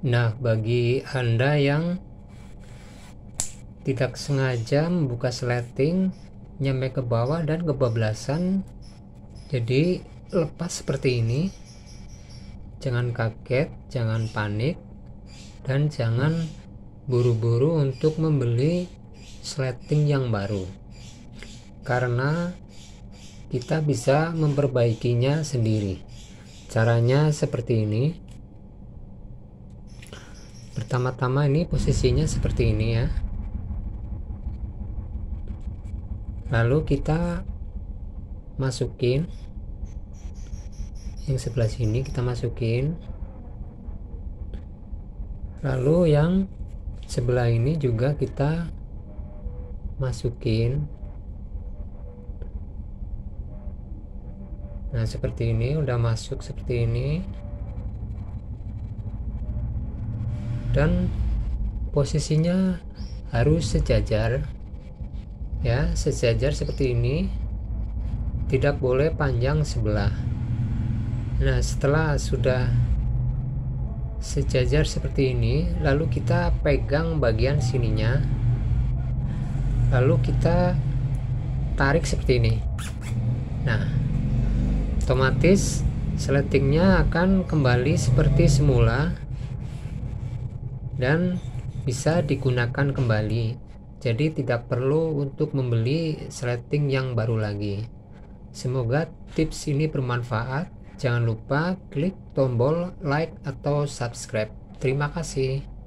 Nah, bagi Anda yang tidak sengaja membuka sleting nyampe ke bawah dan kebablasan jadi lepas seperti ini jangan kaget jangan panik dan jangan buru-buru untuk membeli sleting yang baru karena kita bisa memperbaikinya sendiri caranya seperti ini Pertama-tama ini posisinya seperti ini ya. Lalu kita masukin yang sebelah sini kita masukin. Lalu yang sebelah ini juga kita masukin. Nah, seperti ini udah masuk seperti ini. dan posisinya harus sejajar ya sejajar seperti ini tidak boleh panjang sebelah nah setelah sudah sejajar seperti ini lalu kita pegang bagian sininya lalu kita tarik seperti ini nah otomatis seletingnya akan kembali seperti semula dan bisa digunakan kembali. Jadi tidak perlu untuk membeli setting yang baru lagi. Semoga tips ini bermanfaat. Jangan lupa klik tombol like atau subscribe. Terima kasih.